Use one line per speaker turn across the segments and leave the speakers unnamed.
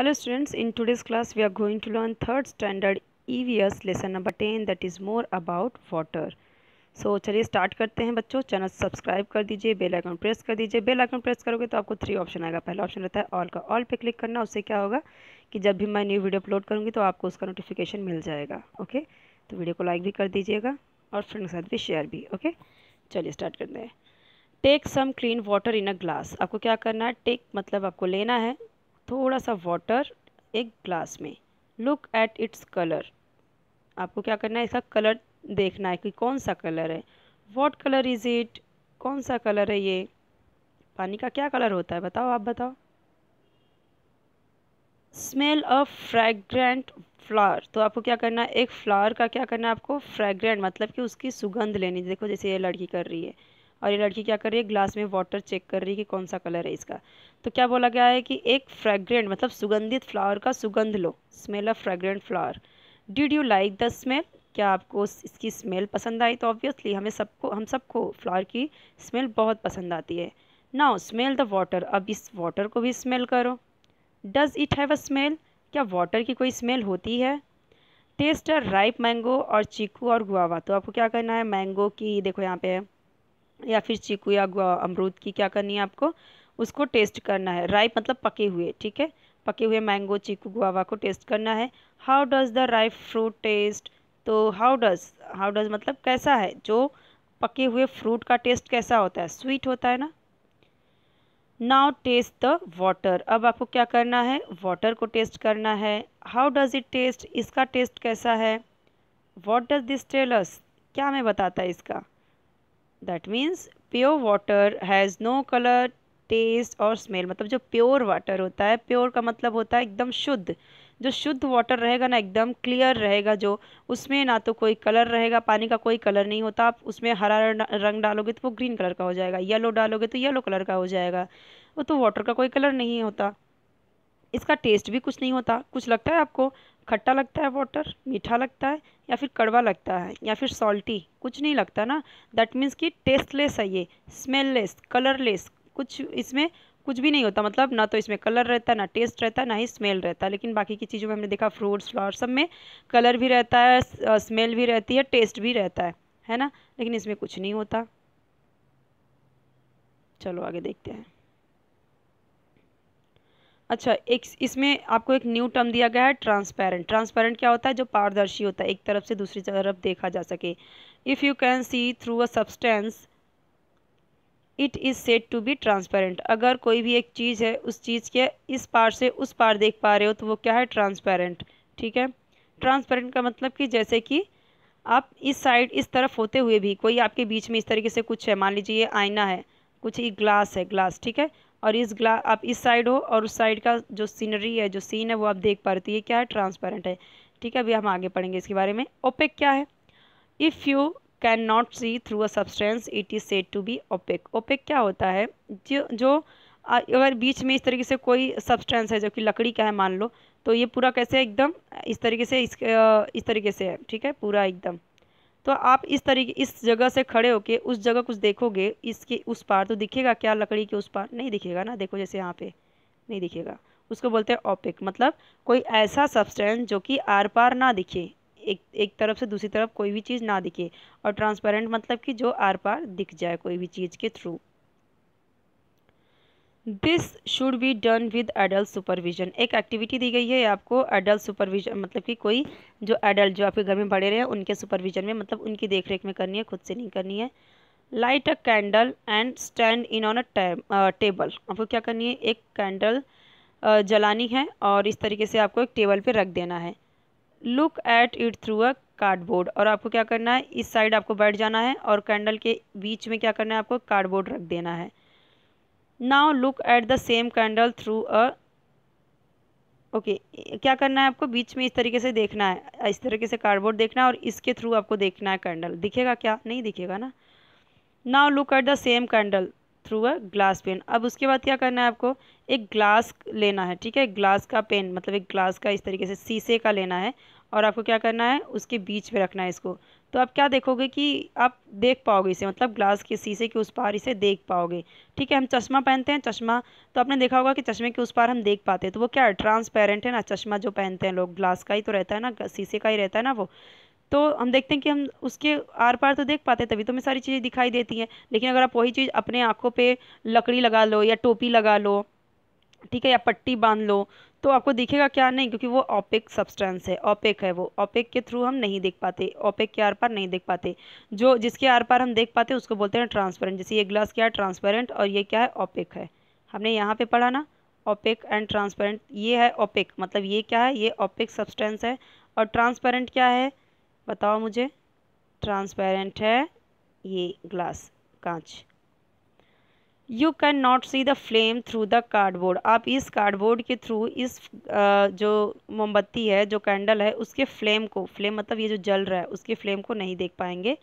Hello students hello students in today's class we are going to learn E V S lesson number ten that is more about water so चलिए start करते हैं बच्चों channel subscribe कर दीजिए bell icon press कर दीजिए bell icon press करोगे तो आपको थ्री ऑप्शन आएगा पहला ऑप्शन रहता है ऑल का ऑल पे क्लिक करना उससे क्या होगा कि जब भी मैं न्यू वीडियो अपलोड करूँगी तो आपको उसका नोटिफिकेशन मिल जाएगा ओके तो वीडियो को लाइक भी कर दीजिएगा और फ्रेंड के साथ भी शेयर भी ओके चलिए स्टार्ट करते हैं take some clean water in a glass आपको क्या करना है टेक मतलब आपको लेना है थोड़ा सा वाटर एक ग्लास में लुक एट इट्स कलर आपको क्या करना है इसका कलर देखना है कि कौन सा कलर है वॉट कलर इज़ इट कौन सा कलर है ये पानी का क्या कलर होता है बताओ आप बताओ स्मेल ऑफ फ्रैग्रेंट फ्लावर तो आपको क्या करना है एक फ्लावर का क्या करना है आपको फ्रैग्रेंट मतलब कि उसकी सुगंध लेनी देखो जैसे ये लड़की कर रही है और ये लड़की क्या कर रही है ग्लास में वाटर चेक कर रही है कि कौन सा कलर है इसका तो क्या बोला गया है कि एक फ्रेग्रेंट मतलब सुगंधित फ्लावर का सुगंध लो smell of fragrant flower did you like the smell क्या आपको इसकी स्मेल पसंद आई तो ऑब्वियसली हमें सबको हम सबको फ्लावर की स्मेल बहुत पसंद आती है नाउ स्मेल द वाटर अब इस वाटर को भी स्मेल करो does it have a smell क्या वाटर की कोई स्मेल होती है टेस्ट राइप मैंगो और चीकू और गुआवा तो आपको क्या करना है मैंगो की देखो यहाँ पे है या फिर चीकू या अमरूद की क्या करनी है आपको उसको टेस्ट करना है राइप मतलब पके हुए ठीक है पके हुए मैंगो चीकू गुआवा को टेस्ट करना है how does the ripe fruit taste तो हाउ डज़ हाउ डज़ मतलब कैसा है जो पके हुए फ्रूट का टेस्ट कैसा होता है स्वीट होता है ना नाउ टेस्ट द वाटर अब आपको क्या करना है वाटर को टेस्ट करना है हाउ डज़ इट टेस्ट इसका टेस्ट कैसा है वॉट डज दिस टेलस क्या हमें बताता है इसका that means pure water has no colour taste और स्मेल मतलब जो प्योर वाटर होता है प्योर का मतलब होता है एकदम शुद्ध जो शुद्ध वाटर रहेगा ना एकदम क्लियर रहेगा जो उसमें ना तो कोई कलर रहेगा पानी का कोई कलर नहीं होता आप उसमें हरा रंग डालोगे तो वो ग्रीन कलर का हो जाएगा येलो डालोगे तो येलो कलर का हो जाएगा वो तो वाटर का कोई कलर नहीं होता इसका टेस्ट भी कुछ नहीं होता कुछ लगता है आपको खट्टा लगता है वाटर मीठा लगता है या फिर कड़वा लगता है या फिर सॉल्टी कुछ नहीं लगता ना दैट मीन्स कि टेस्टलेस है ये स्मेललेस कलरलेस कुछ इसमें कुछ भी नहीं होता मतलब ना तो इसमें कलर रहता है ना टेस्ट रहता है ना ही स्मेल रहता है लेकिन बाकी की चीज़ों में हमने देखा फ्रूट्स फ्लावर सब में कलर भी रहता है स्मेल भी रहती है टेस्ट भी रहता है है ना लेकिन इसमें कुछ नहीं होता चलो आगे देखते हैं अच्छा एक इसमें आपको एक न्यू टर्म दिया गया है ट्रांसपेरेंट ट्रांसपेरेंट क्या होता है जो पारदर्शी होता है एक तरफ से दूसरी तरफ देखा जा सके if you can see through a substance it is said to be transparent अगर कोई भी एक चीज़ है उस चीज़ के इस पार से उस पार देख पा रहे हो तो वो क्या है ट्रांसपेरेंट ठीक है ट्रांसपेरेंट का मतलब कि जैसे कि आप इस साइड इस तरफ होते हुए भी कोई आपके बीच में इस तरीके से कुछ है मान लीजिए ये आईना है कुछ ही ग्लास है ग्लास ठीक है और इस ग्ला आप इस साइड हो और उस साइड का जो सीनरी है जो सीन है वो आप देख पाती है तो क्या है ट्रांसपेरेंट है ठीक है अभी हम आगे पढ़ेंगे इसके बारे में ओपेक क्या है if you can not see through a substance it is said to be opaque opaque क्या होता है जो जो अगर बीच में इस तरीके से कोई सब्सटेंस है जो कि लकड़ी का है मान लो तो ये पूरा कैसे एकदम इस तरीके से इस इस तरीके से है ठीक है पूरा एकदम तो आप इस तरीके इस जगह से खड़े होके उस जगह कुछ देखोगे इसके उस पार तो दिखेगा क्या लकड़ी के उस पार नहीं दिखेगा ना देखो जैसे यहाँ पे नहीं दिखेगा उसको बोलते हैं ऑपिक मतलब कोई ऐसा सब्सटेंस जो कि आर पार ना दिखे एक एक तरफ से दूसरी तरफ कोई भी चीज़ ना दिखे और ट्रांसपेरेंट मतलब कि जो आर पार दिख जाए कोई भी चीज़ के through this should be done with adult supervision एक एक्टिविटी दी गई है आपको एडल्ट सुपरविजन मतलब कि कोई जो एडल्ट जो आपके घर में बड़े रहे उनके सुपरविजन में मतलब उनकी देख रेख में करनी है खुद से नहीं करनी है light a candle and stand in on a table आपको क्या करनी है एक कैंडल जलानी है और इस तरीके से आपको एक टेबल पे रख देना है look at it through a cardboard और आपको क्या करना है इस साइड आपको बैठ जाना है और कैंडल के बीच में क्या करना है आपको कार्डबोर्ड रख देना है now look at the same candle through a okay क्या करना है आपको बीच में इस तरीके से देखना है इस तरीके से कार्डबोर्ड देखना है और इसके थ्रू आपको देखना है कैंडल दिखेगा क्या नहीं दिखेगा ना now look at the same candle through a glass pane अब उसके बाद क्या करना है आपको एक ग्लास लेना है ठीक है ग्लास का पेन मतलब एक ग्लास का इस तरीके से शीशे का लेना है और आपको क्या करना है उसके बीच में रखना है इसको तो आप क्या देखोगे कि आप देख पाओगे इसे मतलब ग्लास के शीशे के उस पार इसे देख पाओगे ठीक है हम चश्मा पहनते हैं चश्मा तो आपने देखा होगा कि चश्मे के उस पार हम देख पाते हैं तो वो क्या है ट्रांसपेरेंट है ना चश्मा जो पहनते हैं लोग ग्लास का ही तो रहता है ना शीशे का ही रहता है ना वो तो हम देखते हैं कि हम उसके आर पार तो देख पाते हैं तभी तो हमें सारी चीज़ें दिखाई देती हैं लेकिन अगर आप वही चीज़ अपने आँखों पर लकड़ी लगा लो या टोपी लगा लो ठीक है या पट्टी बांध लो तो आपको दिखेगा क्या नहीं क्योंकि वो ओपेक सब्सटेंस है ओपेक है वो ओपेक के थ्रू हम नहीं देख पाते ओपेक के आर पार नहीं देख पाते जो जिसके आर पार हम देख पाते उसको बोलते हैं ट्रांसपेरेंट जैसे ये ग्लास क्या है ट्रांसपेरेंट और ये क्या है ओपेक है हमने यहाँ पे पढ़ा ना ओपेक एंड ट्रांसपेरेंट ये है ओपेक मतलब ये क्या है ये ओपेक सब्सटेंस है और ट्रांसपेरेंट क्या है बताओ मुझे ट्रांसपेरेंट है ये ग्लास कांच you can not see the flame through the cardboard आप इस कार्डबोर्ड के थ्रू इस जो मोमबत्ती है जो कैंडल है उसके फ्लेम को फ्लेम मतलब ये जो जल रहा है उसके फ्लेम को नहीं देख पाएंगे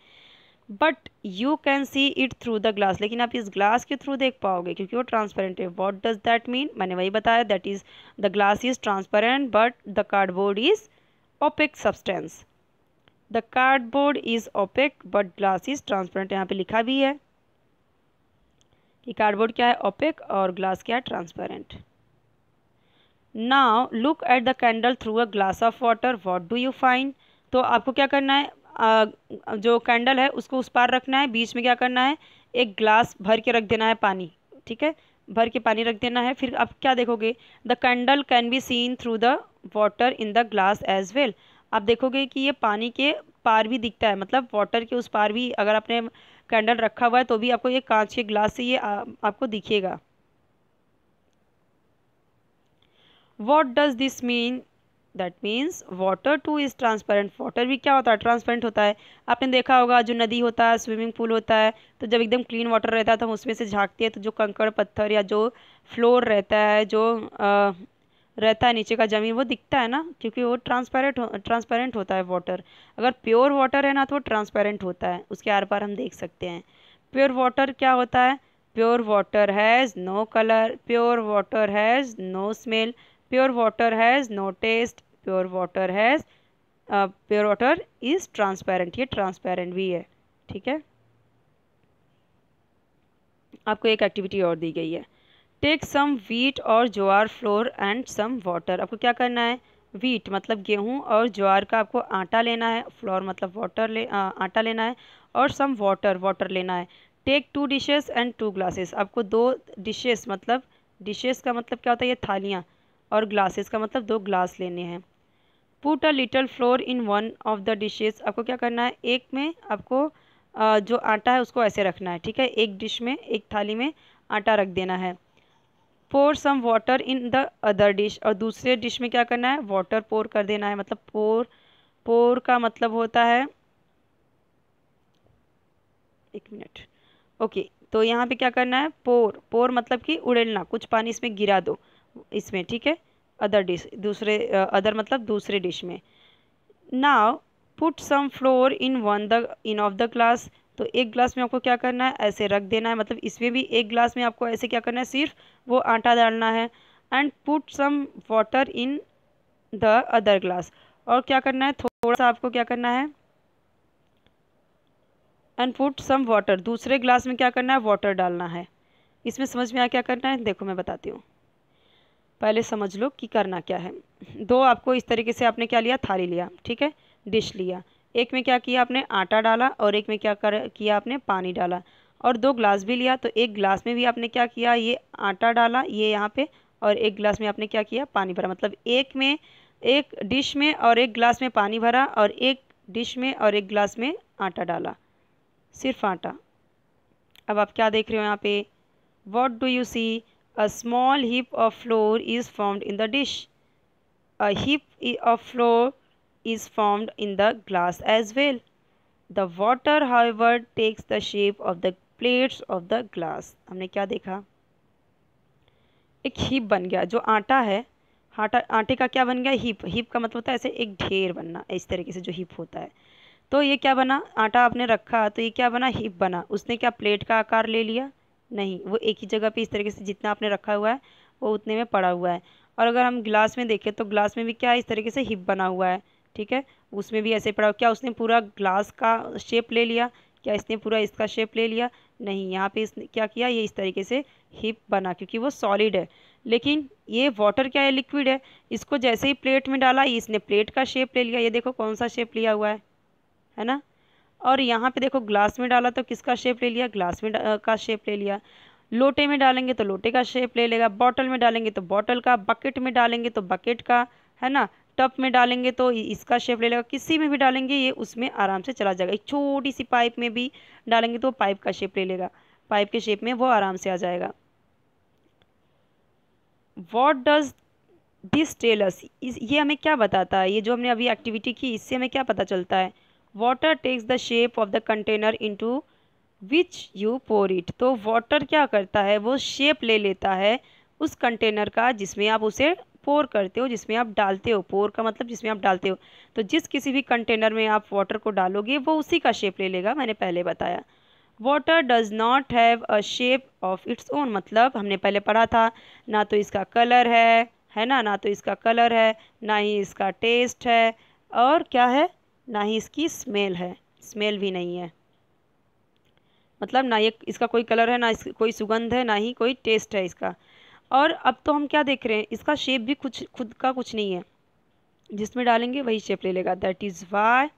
but you can see it through the glass लेकिन आप इस ग्लास के थ्रू देख पाओगे क्योंकि वो ट्रांसपेरेंट है वॉट डज दैट मीन मैंने वही बताया that is the glass is transparent but the cardboard is opaque substance the cardboard is opaque but glass is transparent यहाँ पे लिखा भी है कि कार्डबोर्ड क्या है ओपेक और ग्लास क्या है transparent now look at the candle through a glass of water what do you find तो आपको क्या करना है जो कैंडल है उसको उस पार रखना है बीच में क्या करना है एक ग्लास भर के रख देना है पानी ठीक है भर के पानी रख देना है फिर आप क्या देखोगे the candle can be seen through the water in the glass as well आप देखोगे कि ये पानी के पार भी दिखता है मतलब वाटर के उस पार भी अगर आपने कैंडल रखा हुआ है तो भी आपको ये कांच के ग्लास से ये आ, आपको दिखेगा what does this mean that means water too is transparent water भी क्या होता है ट्रांसपेरेंट होता है आपने देखा होगा जो नदी होता है स्विमिंग पूल होता है तो जब एकदम क्लीन वाटर रहता है तो हम उसमें से झाँकते हैं तो जो कंकड़ पत्थर या जो फ्लोर रहता है जो आ, रहता है नीचे का ज़मीन वो दिखता है ना क्योंकि वो ट्रांसपेरेंट हो ट्रांसपेरेंट होता है वाटर अगर प्योर वाटर है ना तो वो ट्रांसपेरेंट होता है उसके आर पार हम देख सकते हैं प्योर वाटर क्या होता है pure water has no colour pure water has no smell pure water has no taste pure water has pure water is transparent ये ट्रांसपेरेंट भी है ठीक है आपको एक एक्टिविटी और दी गई है टेक सम वीट और jowar flour and some water आपको क्या करना है वीट मतलब गेहूँ और ज्वार का आपको आटा लेना है फ्लोर मतलब वाटर ले आ, आटा लेना है और सम वाटर वाटर लेना है take two dishes and two glasses आपको दो डिशेस मतलब डिशेस का मतलब क्या होता है ये थालियाँ और ग्लासेस का मतलब दो ग्लास लेने हैं put a little flour in one of the dishes आपको क्या करना है एक में आपको जो आटा है उसको ऐसे रखना है ठीक है एक डिश में एक थाली में आटा रख देना है pour some water in the other dish और दूसरे डिश में क्या करना है वाटर पोर कर देना है मतलब पोर पोर का मतलब होता है एक मिनट ओके तो यहाँ पे क्या करना है पोर पोर मतलब कि उड़ेलना कुछ पानी इसमें गिरा दो इसमें ठीक है अदर डिश दूसरे अदर मतलब दूसरे डिश में now put some flour in one the in of the glass तो एक ग्लास में आपको क्या करना है ऐसे रख देना है मतलब इसमें भी एक ग्लास में आपको ऐसे क्या करना है सिर्फ वो आटा डालना है and put some water in the other glass और क्या करना है थोड़ा सा आपको क्या करना है एंड पुट सम वाटर दूसरे ग्लास में क्या करना है वाटर डालना है इसमें समझ में आया क्या करना है देखो मैं बताती हूँ पहले समझ लो कि करना क्या है दो आपको इस तरीके से आपने क्या लिया थाली लिया ठीक है डिश लिया एक में क्या किया आपने आटा डाला और एक में क्या कर किया आपने पानी डाला और दो ग्लास भी लिया तो एक ग्लास में भी आपने क्या किया ये आटा डाला ये यहाँ पे और एक ग्लास में आपने क्या किया पानी भरा मतलब एक में एक डिश में और एक ग्लास में पानी भरा और एक डिश में और एक ग्लास में आटा डाला सिर्फ आटा अब आप क्या देख रहे हो यहाँ पे what do you see a small heap of flour is formed in the dish a heap of flour is formed in the glass as well. The water however takes the shape of the plates of the glass. हमने क्या देखा एक heap बन गया जो आटा है आटा आटे का क्या बन गया हीप हीप का मतलब होता है ऐसे एक ढेर बनना इस तरीके से जो हीप होता है तो ये क्या बना आटा आपने रखा तो ये क्या बना हीप बना उसने क्या प्लेट का आकार ले लिया नहीं वो एक ही जगह पे इस तरीके से जितना आपने रखा हुआ है वो उतने में पड़ा हुआ है और अगर हम ग्लास में देखें तो ग्लास में भी क्या इस तरीके से हिप बना हुआ है ठीक है उसमें भी ऐसे पड़ा क्या उसने पूरा ग्लास का शेप ले लिया क्या इसने पूरा इसका शेप ले लिया नहीं यहाँ पे इसने क्या किया ये इस तरीके से हिप बना क्योंकि वो सॉलिड है लेकिन ये वाटर क्या है लिक्विड है इसको जैसे ही प्लेट में डाला इसने प्लेट का शेप ले लिया ये देखो कौन सा शेप लिया हुआ है है ना और यहाँ पे देखो ग्लास में डाला तो किसका शेप ले लिया ग्लास में का शेप ले लिया लोटे में डालेंगे तो लोटे का शेप ले लेगा बॉटल में डालेंगे तो बॉटल का बकेट में डालेंगे तो बकेट का है ना टप में डालेंगे तो इसका शेप ले लेगा किसी में भी डालेंगे ये उसमें आराम से चला जाएगा एक छोटी सी पाइप में भी डालेंगे तो पाइप का शेप ले लेगा पाइप के शेप में वो आराम से आ जाएगा वॉट डज दिस टेलस ये हमें क्या बताता है ये जो हमने अभी एक्टिविटी की इससे हमें क्या पता चलता है water takes the shape of the container into which you pour it तो वाटर क्या करता है वो शेप ले लेता है उस कंटेनर का जिसमें आप उसे पोर करते हो जिसमें आप डालते हो पोर का मतलब जिसमें आप डालते हो तो जिस किसी भी कंटेनर में आप वाटर को डालोगे वो उसी का शेप ले लेगा मैंने पहले बताया water does not have a shape of its own मतलब हमने पहले पढ़ा था ना तो इसका कलर है है ना ना तो इसका कलर है ना ही इसका टेस्ट है और क्या है ना ही इसकी स्मेल है स्मेल भी नहीं है मतलब ना ये इसका कोई कलर है ना इस कोई सुगंध है ना ही कोई टेस्ट है इसका और अब तो हम क्या देख रहे हैं इसका शेप भी कुछ खुद का कुछ नहीं है जिसमें डालेंगे वही शेप ले लेगा that is why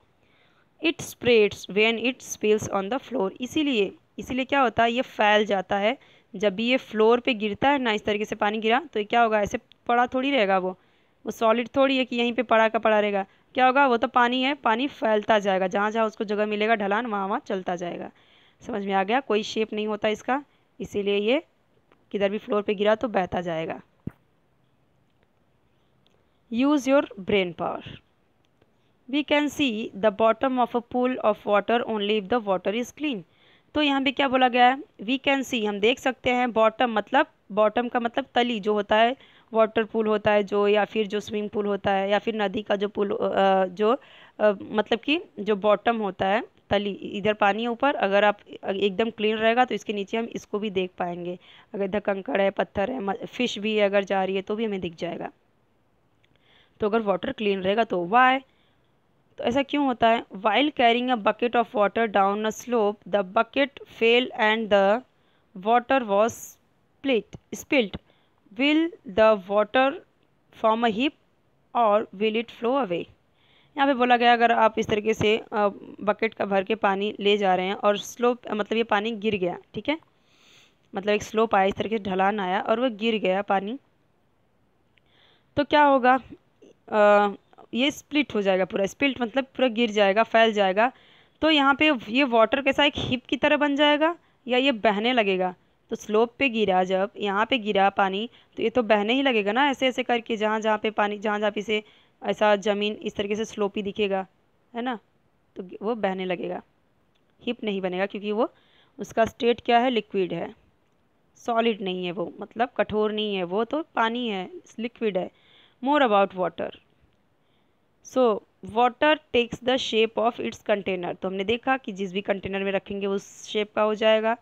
it spreads when it spills on the floor इसीलिए इसीलिए क्या होता है ये फैल जाता है जब भी ये फ्लोर पे गिरता है ना इस तरीके से पानी गिरा तो क्या होगा ऐसे पड़ा थोड़ी रहेगा वो वो सॉलिड थोड़ी है कि यहीं पे पड़ा का पड़ा रहेगा क्या होगा वो तो पानी है पानी फैलता जाएगा जहाँ जहाँ उसको जगह मिलेगा ढलान वहाँ वहाँ चलता जाएगा समझ में आ गया कोई शेप नहीं होता इसका इसीलिए ये किधर भी फ्लोर पे गिरा तो बहता जाएगा use your brain power we can see the bottom of a pool of water only if the water is clean तो यहाँ पे क्या बोला गया है वी कैन सी हम देख सकते हैं बॉटम मतलब बॉटम का मतलब तली जो होता है वाटर पूल होता है जो या फिर जो स्विमिंग पूल होता है या फिर नदी का जो पूल जो मतलब कि जो बॉटम होता है तली इधर पानी है ऊपर अगर आप एकदम क्लीन रहेगा तो इसके नीचे हम इसको भी देख पाएंगे अगर इधर कंकड़ है पत्थर है फ़िश भी है अगर जा रही है तो भी हमें दिख जाएगा तो अगर वाटर क्लीन रहेगा तो वाई तो ऐसा क्यों होता है while carrying a bucket of water down a slope the bucket fell and the water was split spilt will the water form a heap और विल इट फ्लो अवे यहाँ पे बोला गया अगर आप इस तरीके से बकेट का भर के पानी ले जा रहे हैं और स्लोप मतलब ये पानी गिर गया ठीक है मतलब एक स्लोप आया इस तरीके से ढलान आया और वह गिर गया पानी तो क्या होगा आ, ये स्प्लिट हो जाएगा पूरा स्प्लिट मतलब पूरा गिर जाएगा फैल जाएगा तो यहाँ पे ये वाटर कैसा एक हिप की तरह बन जाएगा या ये बहने लगेगा तो स्लोप पे गिरा जब यहाँ पे गिरा पानी तो ये तो बहने ही लगेगा ना ऐसे ऐसे करके जहाँ जहाँ पे पानी जहाँ जहाँ पे इसे ऐसा ज़मीन इस तरीके से स्लोपी दिखेगा है ना तो वो बहने लगेगा हिप नहीं बनेगा क्योंकि वो उसका स्टेट क्या है लिक्विड है सॉलिड नहीं है वो मतलब कठोर नहीं है वो तो पानी है लिक्विड है more about water so water takes the shape of its container तो हमने देखा कि जिस भी कंटेनर में रखेंगे उस शेप का हो जाएगा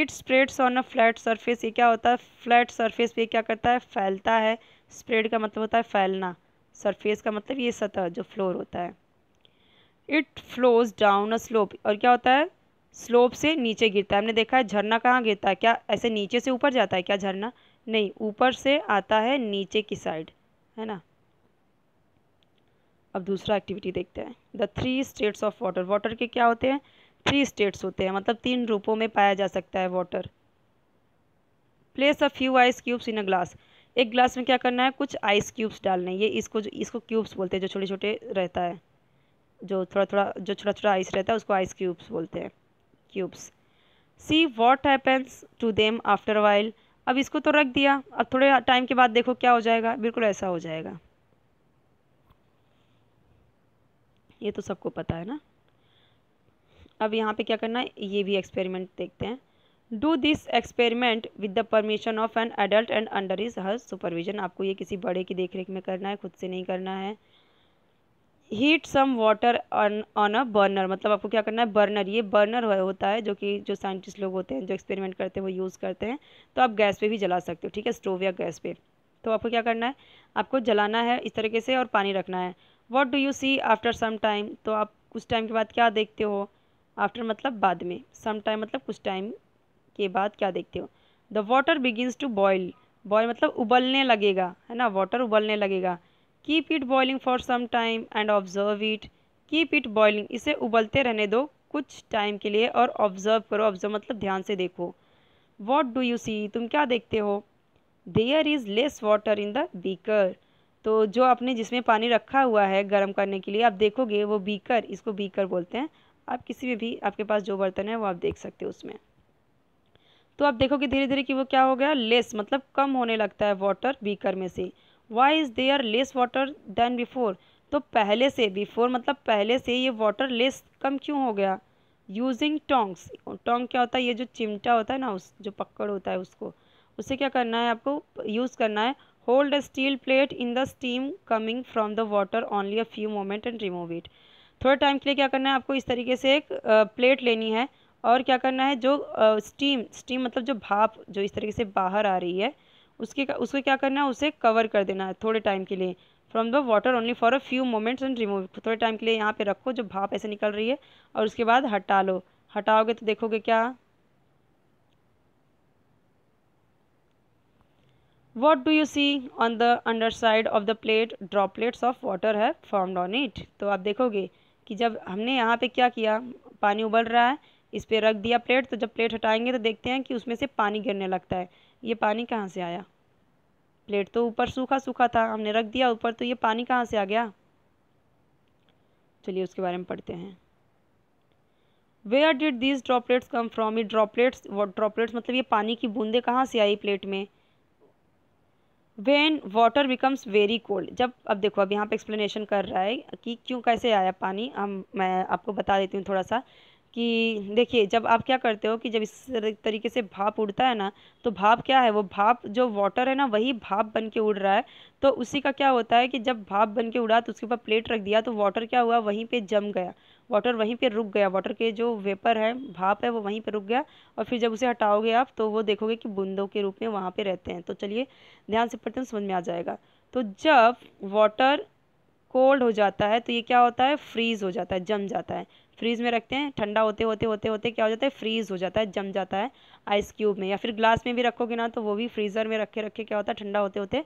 it spreads on a flat surface ये क्या होता है फ्लैट सरफेस पे क्या करता है फैलता है स्प्रेड का मतलब होता है फैलना सरफेस का मतलब ये सतह जो फ्लोर होता है it flows down a slope और क्या होता है स्लोप से नीचे गिरता है हमने देखा है झरना कहाँ गिरता है क्या ऐसे नीचे से ऊपर जाता है क्या झरना नहीं ऊपर से आता है नीचे की साइड है ना अब दूसरा एक्टिविटी देखते हैं the three states of water water के क्या होते हैं थ्री स्टेट्स होते हैं मतलब तीन रूपों में पाया जा सकता है water place a few ice cubes in a glass एक ग्लास में क्या करना है कुछ आइस क्यूब्स डालने ये इसको जो इसको क्यूब्स बोलते हैं जो छोटे छोटे रहता है जो थोड़ा थोड़ा जो छोटा छोटा आइस रहता है उसको आइस क्यूब्स बोलते हैं cubes see what happens to them after while अब इसको तो रख दिया अब थोड़े टाइम के बाद देखो क्या हो जाएगा बिल्कुल ऐसा हो जाएगा ये तो सबको पता है ना अब यहाँ पे क्या करना है ये भी एक्सपेरिमेंट देखते हैं do this experiment with the permission of an adult and under is her supervision आपको ये किसी बड़े की देख रेख में करना है खुद से नहीं करना है heat some water on a burner मतलब आपको क्या करना है बर्नर ये बर्नर होता है जो कि जो साइंटिस्ट लोग होते हैं जो एक्सपेरिमेंट करते हैं वो यूज़ करते हैं तो आप गैस पे भी जला सकते हो ठीक है स्टोव या गैस पे तो आपको क्या करना है आपको जलाना है इस तरीके से और पानी रखना है what do you see after some time तो आप कुछ टाइम के बाद क्या देखते हो आफ्टर मतलब बाद में सम टाइम मतलब कुछ टाइम के बाद क्या देखते हो the water begins to boil boil मतलब उबलने लगेगा है ना वाटर उबलने लगेगा keep it boiling for some time and observe it keep it boiling इसे उबलते रहने दो कुछ टाइम के लिए और ऑब्जर्व करो ऑब्जर्व मतलब ध्यान से देखो वॉट डू यू सी तुम क्या देखते हो there is less water in the beaker तो जो आपने जिसमें पानी रखा हुआ है गर्म करने के लिए आप देखोगे वो बीकर इसको बीकर बोलते हैं आप किसी में भी आपके पास जो बर्तन है वो आप देख सकते हो उसमें तो आप देखोगे धीरे धीरे कि वो क्या हो गया लेस मतलब कम होने लगता है वाटर बीकर में से why is there less water than before तो पहले से बिफोर मतलब पहले से ये वाटर लेस कम क्यों हो गया यूजिंग टोंग्स टोंग क्या होता है ये जो चिमटा होता है ना उस जो पकड़ होता है उसको उसे क्या करना है आपको यूज़ करना है hold a steel plate in the steam coming from the water only a few moment and remove it थोड़े टाइम के लिए क्या करना है आपको इस तरीके से एक प्लेट लेनी है और क्या करना है जो स्टीम स्टीम मतलब जो भाप जो इस तरीके से बाहर आ रही है उसके उसको क्या करना है उसे कवर कर देना है थोड़े टाइम के लिए from the water only for a few moments and remove थोड़े टाइम के लिए यहाँ पे रखो जो भाप ऐसे निकल रही है और उसके बाद हटा लो हटाओगे तो देखोगे क्या what do you see on the underside of the plate droplets of water है फॉर्म्ड ऑन इट तो आप देखोगे कि जब हमने यहाँ पे क्या किया पानी उबल रहा है इस पर रख दिया प्लेट तो जब प्लेट हटाएंगे तो देखते हैं कि उसमें से पानी गिरने लगता है ये पानी कहाँ से आया प्लेट तो ऊपर सूखा सूखा था हमने रख दिया ऊपर तो ये पानी कहाँ से आ गया चलिए उसके बारे में पढ़ते हैं where did these droplets come from ये ड्रॉपलेट्स ड्रॉपलेट्स मतलब ये पानी की बूंदें कहाँ से आई प्लेट में when water becomes very cold जब अब देखो अब यहाँ पे एक्सप्लेनेशन कर रहा है कि क्यों कैसे आया पानी हम मैं आपको बता देती हूँ थोड़ा सा कि देखिए जब आप क्या करते हो कि जब इस तरीके से भाप उड़ता है ना तो भाप क्या है वो भाप जो वाटर है ना वही भाप बन के उड़ रहा है तो उसी का क्या होता है कि जब भाप बन के उड़ा तो उसके ऊपर प्लेट रख दिया तो वाटर क्या हुआ वहीं पे जम गया वाटर वहीं पे रुक गया वाटर के जो वेपर है भाप है वो वहीं पे रुक गया और फिर जब उसे हटाओगे आप तो वो देखोगे कि बूंदों के रूप में वहाँ पर रहते हैं तो चलिए ध्यान से पढ़ते समझ में आ जाएगा तो जब वाटर कोल्ड हो जाता है तो ये क्या होता है फ्रीज़ हो जाता है जम जाता है फ्रीज़ में रखते हैं ठंडा होते होते होते होते क्या हो जाता है फ्रीज़ हो जाता है जम जाता है आइस क्यूब में या फिर ग्लास में भी रखोगे ना तो वो भी फ्रीज़र में रखे रखे क्या होता है ठंडा होते होते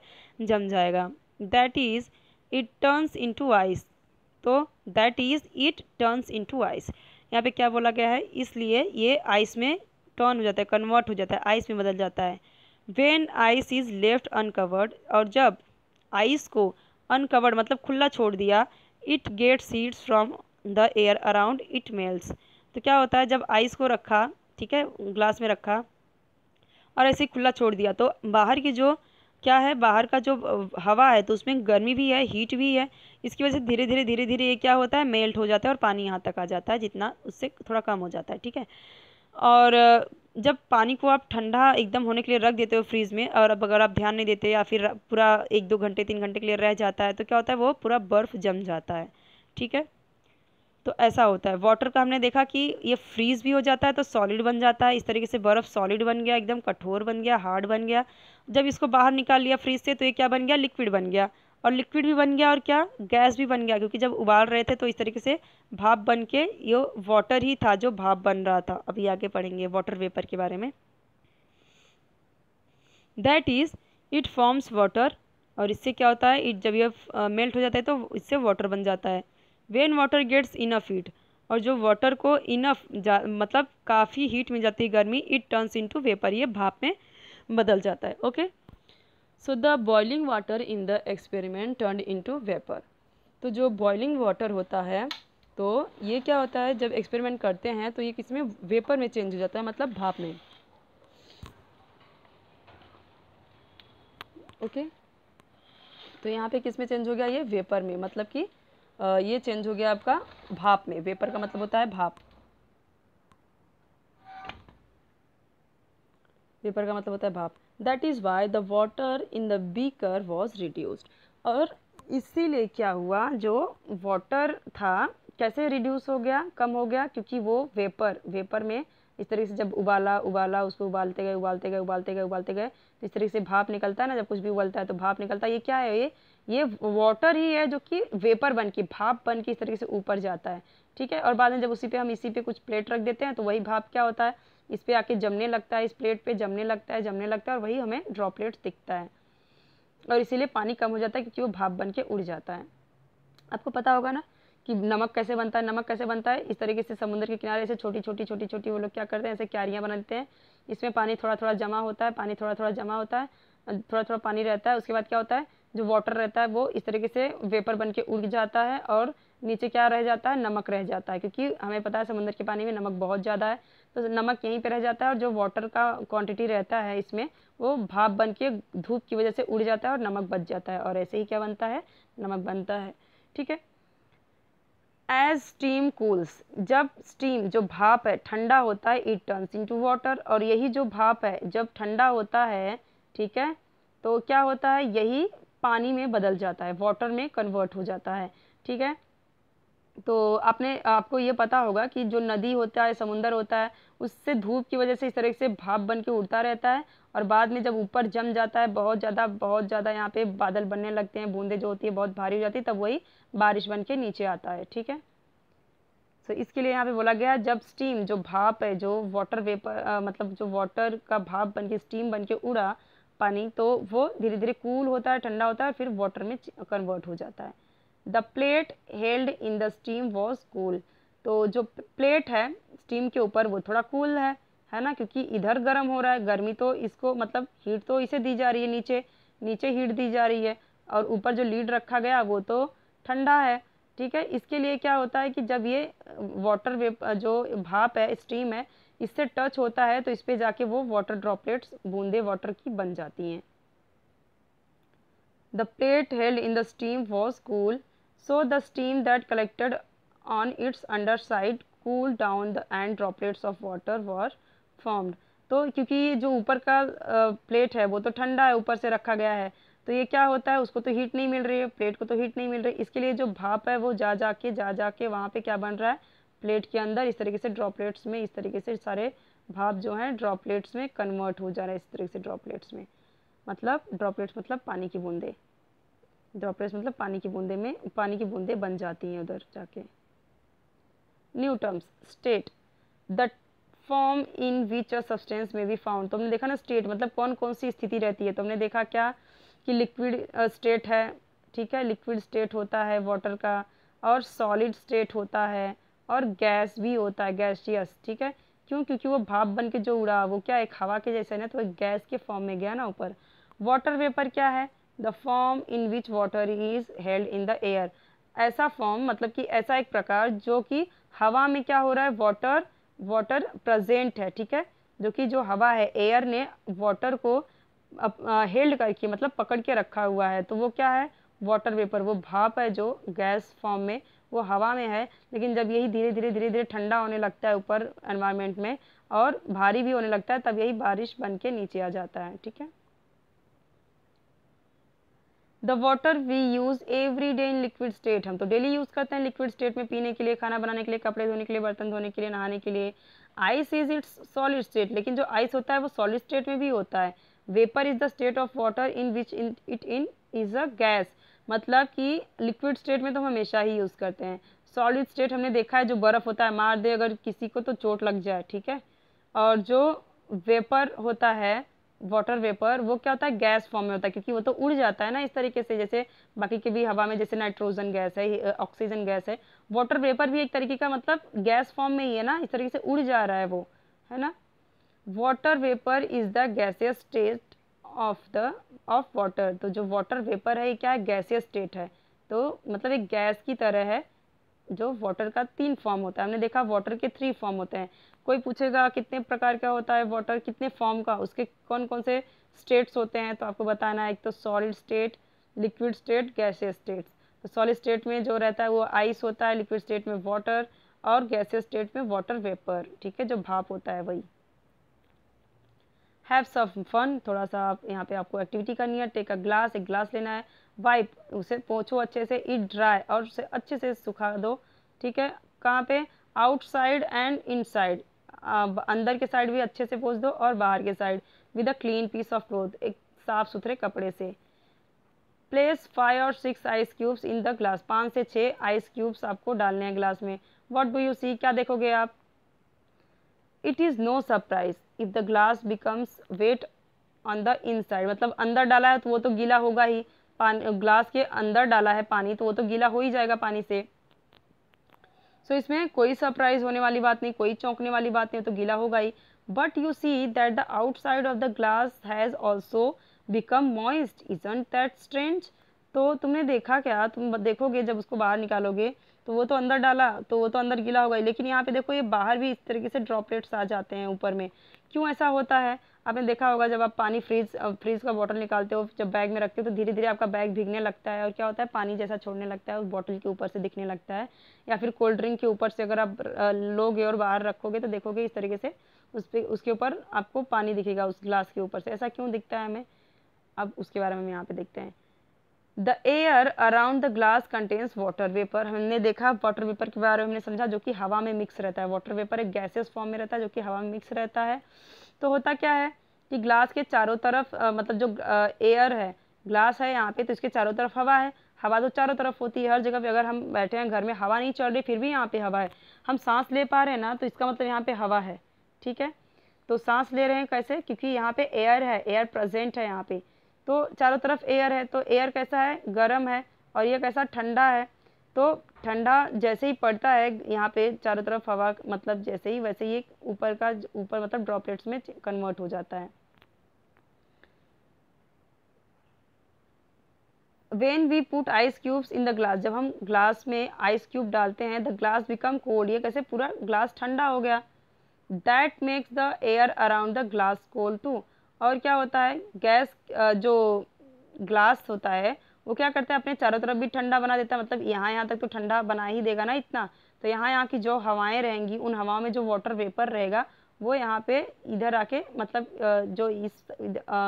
जम जाएगा that is it turns into ice तो that is it turns into ice यहाँ पे क्या बोला गया है इसलिए ये आइस में टर्न हो जाता है कन्वर्ट हो जाता है आइस में बदल जाता है when ice is left uncovered और जब आइस को अनकवर्ड मतलब खुला छोड़ दिया इट गेट सीड्स from the air around it melts तो क्या होता है जब आइस को रखा ठीक है ग्लास में रखा और ऐसे खुला छोड़ दिया तो बाहर की जो क्या है बाहर का जो हवा है तो उसमें गर्मी भी है हीट भी है इसकी वजह से धीरे धीरे धीरे धीरे ये क्या होता है मेल्ट हो जाता है और पानी यहाँ तक आ जाता है जितना उससे थोड़ा कम हो जाता है ठीक है और जब पानी को आप ठंडा एकदम होने के लिए रख देते हो फ्रीज़ में और अब अगर आप ध्यान नहीं देते या फिर पूरा एक दो घंटे तीन घंटे के लिए रह जाता है तो क्या होता है वो पूरा बर्फ़ जम जाता है ठीक है तो ऐसा होता है वाटर का हमने देखा कि ये फ्रीज़ भी हो जाता है तो सॉलिड बन जाता है इस तरीके से बर्फ़ सॉलिड बन गया एकदम कठोर बन गया हार्ड बन गया जब इसको बाहर निकाल लिया फ्रीज से तो ये क्या बन गया लिक्विड बन गया और लिक्विड भी बन गया और क्या गैस भी बन गया क्योंकि जब उबाल रहे थे तो इस तरीके से भाप बन के ये वाटर ही था जो भाप बन रहा था अभी आगे पढ़ेंगे वाटर वेपर के बारे में that is it forms water और इससे क्या होता है इट जब ये मेल्ट हो जाता है तो इससे वाटर बन जाता है when water gets enough heat और जो वाटर को इनफ मतलब काफ़ी हीट में जाती है गर्मी इट टर्न्स इनटू वेपर ये भाप में बदल जाता है okay so the boiling water in the experiment turn into vapour तो जो बॉइलिंग वाटर होता है तो ये क्या होता है जब एक्सपेरिमेंट करते हैं तो ये किस में वेपर में चेंज हो जाता है मतलब भाप में ओके okay? तो यहाँ पे किस में चेंज हो गया ये वेपर में मतलब कि ये चेंज हो गया आपका भाप में वेपर का मतलब होता है भाप वेपर का मतलब होता है भाप that is why the water in the beaker was reduced और इसीलिए क्या हुआ जो वाटर था कैसे रिड्यूस हो गया कम हो गया क्योंकि वो वेपर वेपर में इस तरीके से जब उबाला उबाला उसको उबालते गए उबालते गए उबालते गए उबालते गए तो इस तरीके से भाप निकलता है ना जब कुछ भी उबलता है तो भाप निकलता है ये क्या है ये ये वाटर ही है जो कि वेपर बन के भाप बन के इस तरीके से ऊपर जाता है ठीक है और बाद में जब उसी पे हम इसी पे कुछ प्लेट रख देते हैं तो वही भाप क्या होता है इस पर आके जमने लगता है इस प्लेट पे जमने लगता है जमने लगता है और वही हमें ड्रॉपलेट्स दिखता है और इसीलिए पानी कम हो जाता है क्योंकि वो भाप बन के उड़ जाता है आपको पता होगा ना कि नमक कैसे बनता है नमक कैसे बनता है इस तरीके से समुद्र के किनारे ऐसे छोटी छोटी छोटी छोटी वो लोग क्या करते हैं ऐसे क्यारियाँ बनाते हैं इसमें पानी थोड़ा थोड़ा जमा होता है पानी थोड़ा थोड़ा जमा होता है थोड़ा थोड़ा पानी रहता है उसके बाद क्या होता है जो वाटर रहता है वो इस तरीके से वेपर बन के उड़ जाता है और नीचे क्या रह जाता है नमक रह जाता है क्योंकि हमें पता है समुद्र के पानी में नमक बहुत ज़्यादा है तो नमक यहीं पे रह जाता है और जो वाटर का क्वांटिटी रहता है इसमें वो भाप बन के धूप की वजह से उड़ जाता है और नमक बच जाता है और ऐसे ही क्या बनता है नमक बनता है ठीक है एज स्टीम कूल्स जब स्टीम जो भाप है ठंडा होता है इट टर्न्स इनटू वाटर और यही जो भाप है जब ठंडा होता है ठीक है तो क्या होता है यही पानी में बदल जाता है वाटर में कन्वर्ट हो जाता है ठीक है तो आपने आपको ये पता होगा कि जो नदी होता है समुंदर होता है उससे धूप की वजह से इस तरह से भाप बन के उड़ता रहता है और बाद में जब ऊपर जम जाता है बहुत ज़्यादा बहुत ज़्यादा यहाँ पे बादल बनने लगते हैं बूंदे जो होती है बहुत भारी हो जाती है तब वही बारिश बन के नीचे आता है ठीक है तो so, इसके लिए यहाँ पे बोला गया जब स्टीम जो भाप है जो वाटर वेपर आ, मतलब जो वाटर का भाप बन के स्टीम बन के उड़ा पानी तो वो धीरे धीरे कूल होता है ठंडा होता है फिर वाटर में कन्वर्ट हो जाता है the plate held in the steam was cool तो जो प्लेट है स्टीम के ऊपर वो थोड़ा कूल cool है है ना क्योंकि इधर गर्म हो रहा है गर्मी तो इसको मतलब हीट तो इसे दी जा रही है नीचे नीचे हीट दी जा रही है और ऊपर जो लीड रखा गया वो तो ठंडा है ठीक है इसके लिए क्या होता है कि जब ये वाटर वेप जो भाप है स्टीम है इससे टच होता है तो इस पर जाके वो वाटर ड्रॉपलेट्स बूंदे वाटर की बन जाती हैं the plate held in the steam was cool so the steam that collected its underside cool down the and droplets of water were formed तो क्योंकि जो ऊपर का प्लेट है वो तो ठंडा है ऊपर से रखा गया है तो ये क्या होता है उसको तो हीट नहीं मिल रही है प्लेट को तो हीट नहीं मिल रही इसके लिए जो भाप है वो जा जा जा जा वहाँ पे क्या बन रहा है प्लेट के अंदर इस तरीके से ड्रॉपलेट्स में इस तरीके से सारे भाप जो हैं ड्रॉपलेट्स में कन्वर्ट हो जा रहा है इस तरीके से ड्रॉपलेट्स में मतलब ड्रॉपलेट्स मतलब पानी की बूंदे ड्रॉपलेट्स मतलब पानी की बूंदे में पानी की बूंदे बन जाती हैं उधर जाके new terms state the form in which a substance may be found तो हमने देखा ना स्टेट मतलब कौन कौन सी स्थिति रहती है तो हमने देखा क्या कि लिक्विड स्टेट है ठीक है लिक्विड स्टेट होता है वाटर का और सॉलिड स्टेट होता है और गैस भी होता है गैसियस ठीक है क्यों क्योंकि वो भाप बन के जो उड़ा वो क्या एक हवा के जैसे ना तो एक गैस के फॉर्म में गया ना ऊपर वाटर वेपर क्या है the form in which water is held in the air ऐसा फॉर्म मतलब कि ऐसा एक प्रकार जो कि हवा में क्या हो रहा है वाटर वाटर प्रेजेंट है ठीक है जो कि जो हवा है एयर ने वाटर को हेल्ड करके मतलब पकड़ के रखा हुआ है तो वो क्या है वाटर वेपर वो भाप है जो गैस फॉर्म में वो हवा में है लेकिन जब यही धीरे धीरे धीरे धीरे ठंडा होने लगता है ऊपर एनवायरनमेंट में और भारी भी होने लगता है तब यही बारिश बन के नीचे आ जाता है ठीक है the water we use every day in liquid state हम तो डेली यूज़ करते हैं लिक्विड स्टेट में पीने के लिए खाना बनाने के लिए कपड़े धोने के लिए बर्तन धोने के लिए नहाने के लिए ice is its solid state लेकिन जो आइस होता है वो सॉलिड स्टेट में भी होता है vapour is the state of water in which in it in is a gas मतलब कि लिक्विड स्टेट में तो हम हमेशा ही यूज़ करते हैं सॉलिड स्टेट हमने देखा है जो बर्फ़ होता है मार दे अगर किसी को तो चोट लग जाए ठीक है और जो वेपर होता है वाटर वेपर वो क्या होता है गैस फॉर्म में होता है क्योंकि वो तो उड़ जाता है ना इस तरीके से जैसे बाकी के भी हवा में जैसे नाइट्रोजन गैस है ऑक्सीजन गैस है वाटर वेपर भी एक तरीके का मतलब गैस फॉर्म में ही है ना इस तरीके से उड़ जा रहा है वो है ना water vapour is the gaseous state of the of water तो जो वाटर वेपर है ये क्या है गैसियस स्टेट है तो मतलब एक गैस की तरह है जो वाटर का तीन फॉर्म होता है हमने देखा वाटर के थ्री फॉर्म होते हैं कोई पूछेगा कितने प्रकार का होता है वाटर कितने फॉर्म का उसके कौन कौन से स्टेट्स होते हैं तो आपको बताना है एक तो solid state liquid state gaseous state तो सॉलिड स्टेट में जो रहता है वो आइस होता है लिक्विड स्टेट में वाटर और गैसियस स्टेट में वाटर वेपर ठीक है जो भाप होता है वही हैव सम फन थोड़ा सा आप यहाँ पे आपको एक्टिविटी करनी है टेक अ ग्लास एक ग्लास लेना है वाइप उसे पोछो अच्छे से इट ड्राई और उसे अच्छे से सुखा दो ठीक है कहाँ पे आउटसाइड एंड इनसाइड अंदर के साइड भी अच्छे से पोछ दो और बाहर के side with a clean piece of cloth एक साफ़ सुथरे कपड़े से प्लेस फाइव और six ice cubes in the glass पाँच से छः आइस क्यूब्स आपको डालने हैं ग्लास में वॉट डू यू सी क्या देखोगे आप it is no surprise if the glass becomes wet on the inside मतलब अंदर डाला है तो वो तो गीला होगा ही पानी ग्लास के अंदर डाला है पानी तो वो तो गीला हो ही जाएगा पानी से सो so, इसमें कोई सरप्राइज होने वाली बात नहीं कोई चौंकने वाली बात नहीं तो गीला होगा ही but you see that the outside of the glass has also become moist is that strange तो तुमने देखा क्या तुम देखोगे जब उसको बाहर निकालोगे तो वो तो अंदर डाला तो वो तो अंदर गीला होगा लेकिन यहाँ पे देखो ये बाहर भी इस तरीके से ड्रॉपलेट्स आ जाते हैं ऊपर में क्यों ऐसा होता है आपने देखा होगा जब आप पानी फ्रीज फ्रीज का बॉटल निकालते हो जब बैग में रखते हो तो धीरे धीरे आपका बैग भीगने लगता है और क्या होता है पानी जैसा छोड़ने लगता है उस बॉटल के ऊपर से दिखने लगता है या फिर कोल्ड ड्रिंक के ऊपर से अगर आप लोगे और बाहर रखोगे तो देखोगे इस तरीके से उस पर उसके ऊपर आपको पानी दिखेगा उस ग्लास के ऊपर से ऐसा क्यों दिखता है हमें अब उसके बारे में हम यहाँ पर देखते हैं the air around the glass contains water vapour हमने देखा वाटर वेपर के बारे में हमने समझा जो कि हवा में मिक्स रहता है वाटर वेपर एक गैसेस फॉर्म में रहता है जो कि हवा में मिक्स रहता है तो होता क्या है कि ग्लास के चारों तरफ आ, मतलब जो एयर है ग्लास है यहाँ पे तो इसके चारों तरफ हवा है हवा तो चारों तरफ होती है हर जगह पर अगर हम बैठे हैं घर में हवा नहीं चल रही फिर भी यहाँ पे हवा है हम सांस ले पा रहे हैं ना तो इसका मतलब यहाँ पे हवा है ठीक है तो सांस ले रहे हैं कैसे क्योंकि यहाँ पे एयर है एयर प्रेजेंट है यहाँ पे तो चारों तरफ एयर है तो एयर कैसा है गर्म है और ये कैसा ठंडा है तो ठंडा जैसे ही पड़ता है यहाँ पे चारों तरफ हवा मतलब जैसे ही वैसे ही ऊपर का ऊपर मतलब ड्रॉपलेट्स में कन्वर्ट हो जाता है when we put ice cubes in the glass जब हम ग्लास में आइस क्यूब डालते हैं द ग्लास बिकम कोल्ड ये कैसे पूरा ग्लास ठंडा हो गया that makes the air around the glass cold too और क्या होता है गैस जो ग्लास होता है वो क्या करता है अपने चारों तरफ भी ठंडा बना देता है मतलब यहाँ यहाँ तक तो ठंडा बना ही देगा ना इतना तो यहाँ यहाँ की जो हवाएं रहेंगी उन हवाओं में जो वाटर वेपर रहेगा वो यहाँ पे इधर आके मतलब जो इस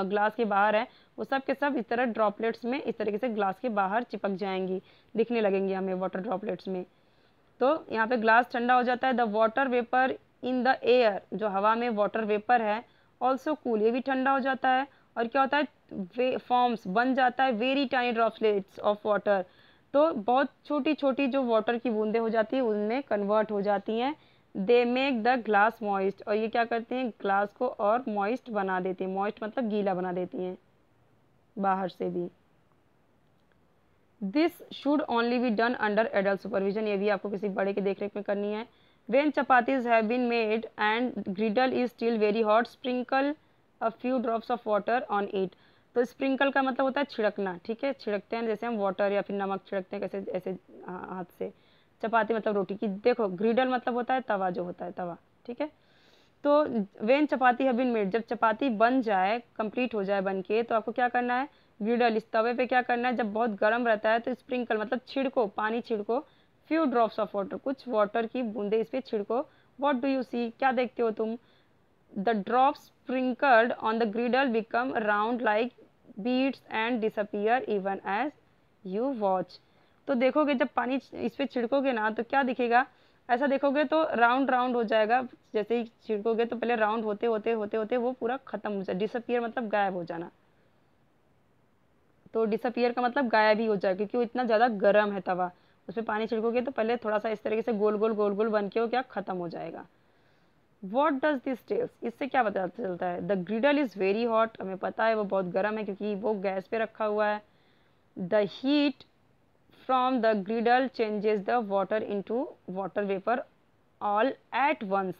ग्लास के बाहर है वो सब के सब इस तरह ड्रॉपलेट्स में इस तरीके से ग्लास के बाहर चिपक जाएंगी दिखने लगेंगी हमें वाटर ड्रॉपलेट्स में तो यहाँ पे ग्लास ठंडा हो जाता है the water vapour in the air जो हवा में वाटर वेपर है ऑल्सो कूल ये भी ठंडा हो जाता है और क्या होता है फॉर्म्स बन जाता है very tiny droplets of water तो बहुत छोटी छोटी जो वाटर की बूंदें हो जाती है उनमें कन्वर्ट हो जाती हैं they make the glass moist और ये क्या करते हैं ग्लास को और मॉइस्ट बना देती हैं मॉइस्ट मतलब गीला बना देती हैं बाहर से भी this should only be done under adult supervision ये भी आपको किसी बड़े के देख रेख में करनी है When chapatis have been made and griddle is still very hot, sprinkle a few drops of water on it. तो स्प्रिंकल का मतलब होता है छिड़कना ठीक है छिड़कते हैं जैसे हम वाटर या फिर नमक छिड़कते हैं कैसे ऐसे हाथ से चपाती मतलब रोटी की देखो ग्रीडल मतलब होता है तवा जो होता है तवा ठीक है तो when chapati have been made जब चपाती बन जाए कंप्लीट हो जाए बन के तो आपको क्या करना है ग्रीडल इस तवे पे क्या करना है जब बहुत गर्म रहता है तो स्प्रिंकल मतलब छिड़को पानी छिड़को फ्यू ड्रॉप्स ऑफ वाटर कुछ वाटर की बूंदे इस पर छिड़को वॉट डू यू सी क्या देखते हो तुम the drop sprinkled on the griddle become round like beads and disappear even as you watch तो देखोगे जब पानी इस पर छिड़कोगे ना तो क्या दिखेगा ऐसा देखोगे तो राउंड राउंड हो जाएगा जैसे ही छिड़कोगे तो पहले राउंड होते होते होते होते वो पूरा खत्म हो जाए डिसअपियर मतलब गायब हो जाना तो डिसअपियर का मतलब गायब ही हो जाएगा क्योंकि वो इतना ज़्यादा गर्म है तवा उसमें पानी छिड़कोगे तो पहले थोड़ा सा इस तरीके से गोल गोल गोल गोल बन के वो क्या ख़त्म हो जाएगा वॉट डज दिस टेल्स इससे क्या पता चलता है the griddle is very hot हमें पता है वो बहुत गर्म है क्योंकि वो गैस पे रखा हुआ है the heat from the griddle changes the water to water vapour all at once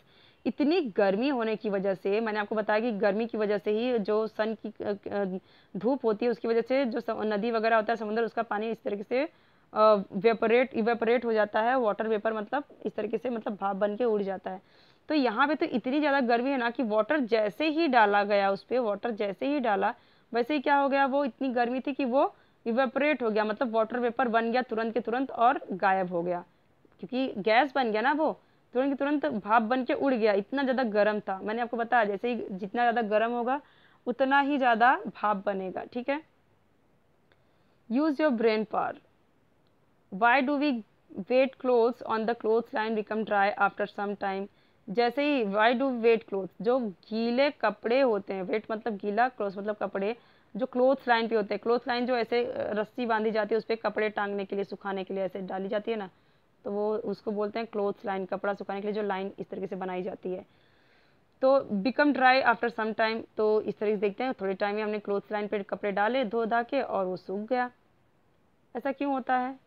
इतनी गर्मी होने की वजह से मैंने आपको बताया कि गर्मी की वजह से ही जो सन की धूप होती है उसकी वजह से जो नदी वगैरह होता है समुद्र उसका पानी इस तरीके से वेपोरेट इवेपरेट हो जाता है वाटर वेपर मतलब इस तरीके से मतलब भाप बन के उड़ जाता है तो यहाँ पे तो इतनी ज़्यादा गर्मी है ना कि वाटर जैसे ही डाला गया उस पर वाटर जैसे ही डाला वैसे ही क्या हो गया वो इतनी गर्मी थी कि वो इवेपरेट हो गया मतलब वाटर वेपर बन गया तुरंत के तुरंत और गायब हो गया क्योंकि गैस बन गया ना वो तुरंत के तुरंत भाप बन के उड़ गया इतना ज़्यादा गर्म था मैंने आपको बताया जैसे ही जितना ज़्यादा गर्म होगा उतना ही ज़्यादा भाप बनेगा ठीक है use your brain power why do we wet clothes on the clothes line become dry after some time जैसे ही वाई डू वेट क्लोथ जो गीले कपड़े होते हैं वेट मतलब गीला क्लोथ मतलब कपड़े जो क्लोथ लाइन पे होते हैं क्लोथ लाइन जो ऐसे रस्सी बांधी जाती है उस पर कपड़े टांगने के लिए सुखाने के लिए ऐसे डाली जाती है ना तो वो उसको बोलते हैं क्लोथ लाइन कपड़ा सुखाने के लिए जो लाइन इस तरीके से बनाई जाती है तो become dry after some time तो इस तरीके से देखते हैं थोड़े टाइम में हमने क्लोथ लाइन पर कपड़े डाले धो धा के और वो सूख गया ऐसा क्यों होता है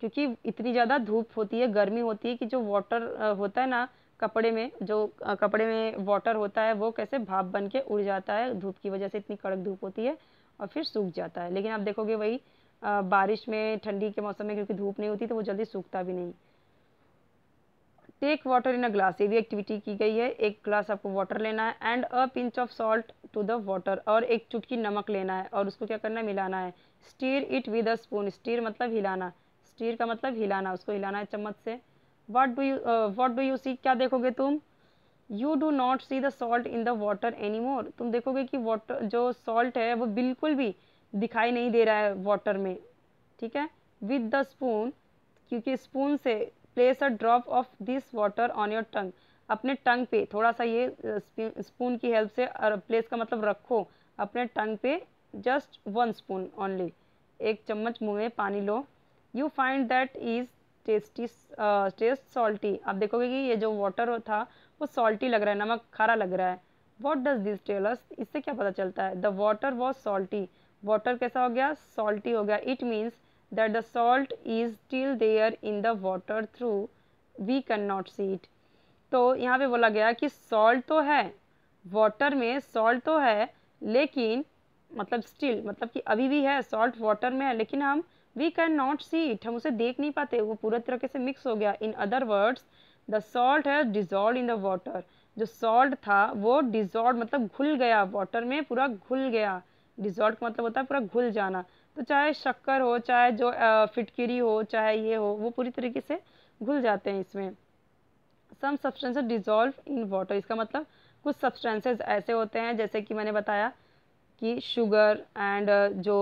क्योंकि इतनी ज़्यादा धूप होती है गर्मी होती है कि जो वाटर होता है ना कपड़े में जो कपड़े में वाटर होता है वो कैसे भाप बन के उड़ जाता है धूप की वजह से इतनी कड़क धूप होती है और फिर सूख जाता है लेकिन आप देखोगे वही बारिश में ठंडी के मौसम में क्योंकि धूप नहीं होती तो वो जल्दी सूखता भी नहीं take water in a glass ये भी एक्टिविटी की गई है एक ग्लास आपको वाटर लेना है and a pinch of salt to the water और एक चुटकी नमक लेना है और उसको क्या करना है मिलाना है stir it with a spoon stir मतलब हिलाना स्टीर का मतलब हिलाना उसको हिलाना है चम्मच से what do you what do you see क्या देखोगे तुम you do not see the salt in the water any more तुम देखोगे कि वाटर जो सॉल्ट है वो बिल्कुल भी दिखाई नहीं दे रहा है वाटर में ठीक है विद द स्पून क्योंकि स्पून से place a drop of this water on your tongue अपने टंग पे थोड़ा सा ये स्पून uh, की हेल्प से प्लेस का मतलब रखो अपने टंग पे जस्ट वन स्पून ओनली एक चम्मच मुँह में पानी लो you find that is tasty taste salty आप देखोगे कि ये जो वाटर था वो सॉल्टी लग रहा है नमक खारा लग रहा है वॉट डज दिस टेलर्स इससे क्या पता चलता है the water was salty water कैसा हो गया सॉल्टी हो गया it means that the salt is still there in the water though we can not see it तो यहाँ पे बोला गया कि सॉल्ट तो है वाटर में सॉल्ट तो है लेकिन मतलब स्टिल मतलब कि अभी भी है सॉल्ट वाटर में है लेकिन हम we can not see it हम उसे देख नहीं पाते वो पूरा तरीके से मिक्स हो गया in other words the salt has dissolve in the water जो सॉल्ट था वो डिजॉल्व मतलब घुल गया वाटर में पूरा घुल गया डिजॉल्व का मतलब होता है पूरा घुल जाना तो चाहे शक्कर हो चाहे जो फिटकरी हो चाहे ये हो वो पूरी तरीके से घुल जाते हैं इसमें some substances dissolve in water इसका मतलब कुछ सब्सटेंसेस ऐसे होते हैं जैसे कि मैंने बताया कि शुगर एंड uh, जो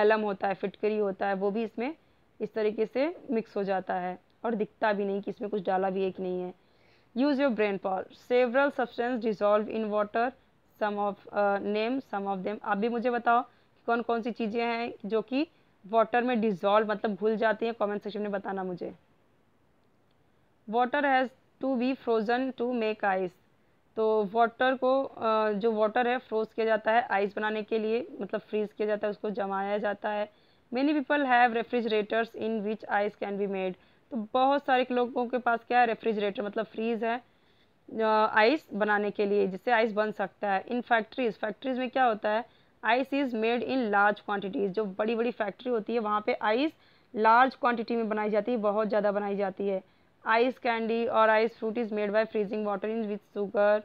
एलम uh, होता है फिटकरी होता है वो भी इसमें इस तरीके से मिक्स हो जाता है और दिखता भी नहीं कि इसमें कुछ डाला भी एक नहीं है use your brain power several substance dissolve in water some of name some of them आप भी मुझे बताओ कौन कौन सी चीज़ें हैं जो कि वाटर में डिजॉल्व मतलब घुल जाती हैं कमेंट सेक्शन में बताना मुझे water has to be frozen to make ice तो वाटर को जो वाटर है फ्रोज किया जाता है आइस बनाने के लिए मतलब फ्रीज किया जाता है उसको जमाया जाता है many people have refrigerators in which ice can be made तो बहुत सारे लोगों के पास क्या है रेफ्रिजरेटर मतलब फ्रीज है आइस बनाने के लिए जिससे आइस बन सकता है इन फैक्ट्रीज फैक्ट्रीज में क्या होता है ice is made in large quantities जो बड़ी बड़ी फैक्ट्री होती है वहाँ पे आइस लार्ज क्वान्टिटी में बनाई जाती है बहुत ज़्यादा बनाई जाती है आइस कैंडी और ice fruit is made by freezing water in with sugar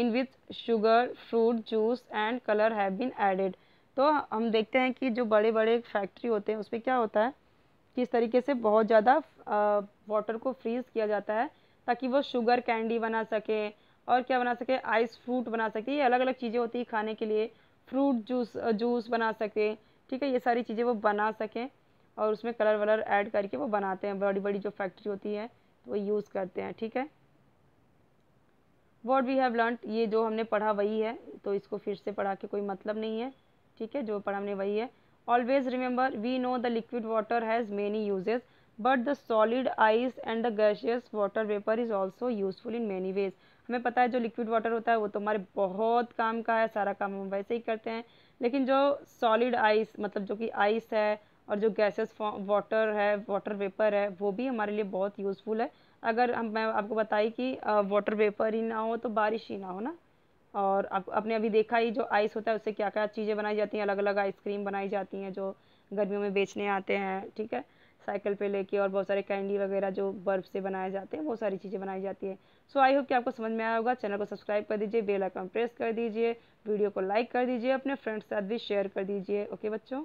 in with sugar fruit juice and colour have and added तो हम देखते हैं कि जो बड़े बड़े फैक्ट्री होते हैं उसमें क्या होता है कि इस तरीके से बहुत ज़्यादा वाटर को फ्रीज़ किया जाता है ताकि वो शुगर कैंडी बना सके और क्या बना सके आइस फ्रूट बना सके ये अलग अलग चीज़ें होती हैं खाने के लिए फ्रूट जूस जूस बना सके ठीक है ये सारी चीज़ें वो बना सकें और उसमें कलर वलर ऐड करके वो बनाते हैं बड़ी बड़ी जो फैक्ट्री होती है तो वो यूज़ करते हैं ठीक है वॉट वी हैव लर्न ये जो हमने पढ़ा वही है तो इसको फिर से पढ़ा के कोई मतलब नहीं है ठीक है जो पढ़ा हमने वही है always remember we know the liquid water has many uses but the solid ice and the gaseous water vapour is also useful in many ways हमें पता है जो लिक्विड वाटर होता है वो तो हमारे बहुत काम का है सारा काम हम वैसे ही करते हैं लेकिन जो सॉलिड आइस मतलब जो कि आइस है और जो गैसेस वाटर है वाटर वेपर है वो भी हमारे लिए बहुत यूज़फुल है अगर हम मैं आपको बताई कि वाटर वेपर ही ना हो तो बारिश ही ना हो ना और आप आपने अभी देखा ही जो आइस होता है उससे क्या क्या चीज़ें बनाई जाती हैं अलग अलग आइसक्रीम बनाई जाती हैं जो गर्मियों में बेचने आते हैं ठीक है साइकिल पे लेके और बहुत सारे कैंडी वगैरह जो बर्फ़ से बनाए जाते हैं वो सारी चीज़ें बनाई जाती है सो आई होप कि आपको समझ में आया होगा चैनल को सब्सक्राइब कर दीजिए बेल आइकन प्रेस कर दीजिए वीडियो को लाइक कर दीजिए अपने फ्रेंड्स के साथ भी शेयर कर दीजिए ओके बच्चों